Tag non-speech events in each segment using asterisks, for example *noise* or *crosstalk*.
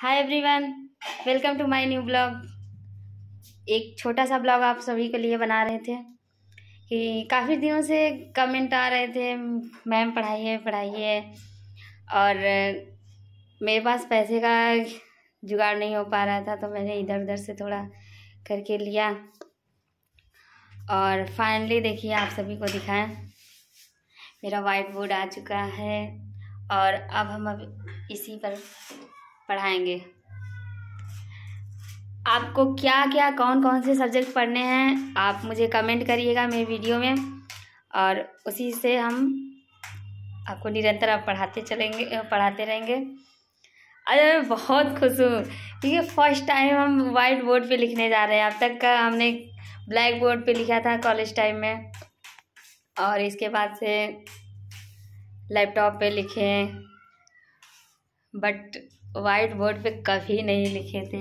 hi everyone welcome to my new blog एक छोटा सा ब्लॉग आप सभी के लिए बना रहे थे कि काफ़ी दिनों से कमेंट आ रहे थे मैम पढ़ाइए पढ़ाइए और मेरे पास पैसे का जुगाड़ नहीं हो पा रहा था तो मैंने इधर उधर से थोड़ा करके लिया और फाइनली देखिए आप सभी को दिखाएं मेरा वाइट बोर्ड आ चुका है और अब हम अब इसी पर पढ़ाएंगे आपको क्या क्या कौन कौन से सब्जेक्ट पढ़ने हैं आप मुझे कमेंट करिएगा मेरे वीडियो में और उसी से हम आपको निरंतर आप पढ़ाते चलेंगे पढ़ाते रहेंगे अरे मैं बहुत खुश हूँ क्योंकि फर्स्ट टाइम हम वाइट बोर्ड पे लिखने जा रहे हैं अब तक का हमने ब्लैक बोर्ड पे लिखा था कॉलेज टाइम में और इसके बाद से लैपटॉप पे लिखे बट वाइट बोर्ड पे कभी नहीं लिखे थे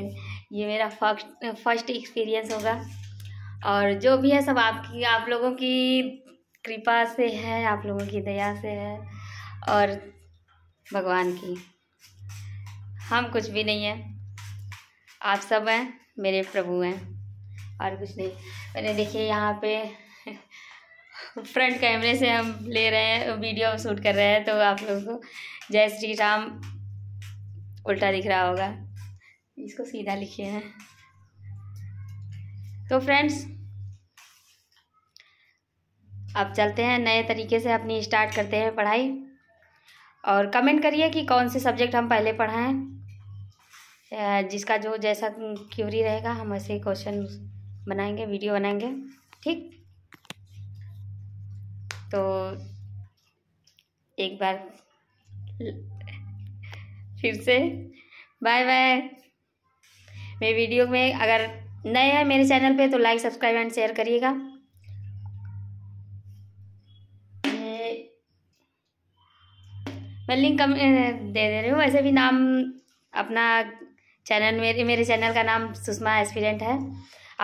ये मेरा फर्स्ट फर्स्ट एक्सपीरियंस होगा और जो भी है सब आपकी आप लोगों की कृपा से है आप लोगों की दया से है और भगवान की हम कुछ भी नहीं है आप सब हैं मेरे प्रभु हैं और कुछ नहीं मैंने देखिए यहाँ पे फ्रंट *laughs* कैमरे से हम ले रहे हैं वीडियो शूट कर रहे हैं तो आप लोगों को जय श्री राम उल्टा दिख रहा होगा इसको सीधा लिखिए हैं तो फ्रेंड्स अब चलते हैं नए तरीके से अपनी स्टार्ट करते हैं पढ़ाई और कमेंट करिए कि कौन से सब्जेक्ट हम पहले पढ़ाएं जिसका जो जैसा क्यूरी रहेगा हम ऐसे क्वेश्चन बनाएंगे वीडियो बनाएंगे ठीक तो एक बार फिर से बाय बाय मेरे वीडियो में अगर नए हैं मेरे चैनल पे तो लाइक सब्सक्राइब एंड शेयर करिएगा मैं लिंक कम दे दे रही हूँ वैसे भी नाम अपना चैनल मेरे मेरे चैनल का नाम सुषमा एस्पिरेंट है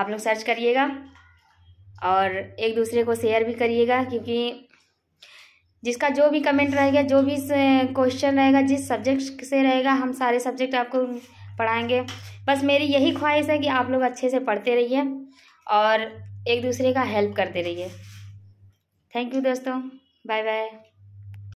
आप लोग सर्च करिएगा और एक दूसरे को शेयर भी करिएगा क्योंकि जिसका जो भी कमेंट रहेगा जो भी क्वेश्चन रहेगा जिस सब्जेक्ट से रहेगा हम सारे सब्जेक्ट आपको पढ़ाएंगे बस मेरी यही ख्वाहिश है कि आप लोग अच्छे से पढ़ते रहिए और एक दूसरे का हेल्प करते रहिए थैंक यू दोस्तों बाय बाय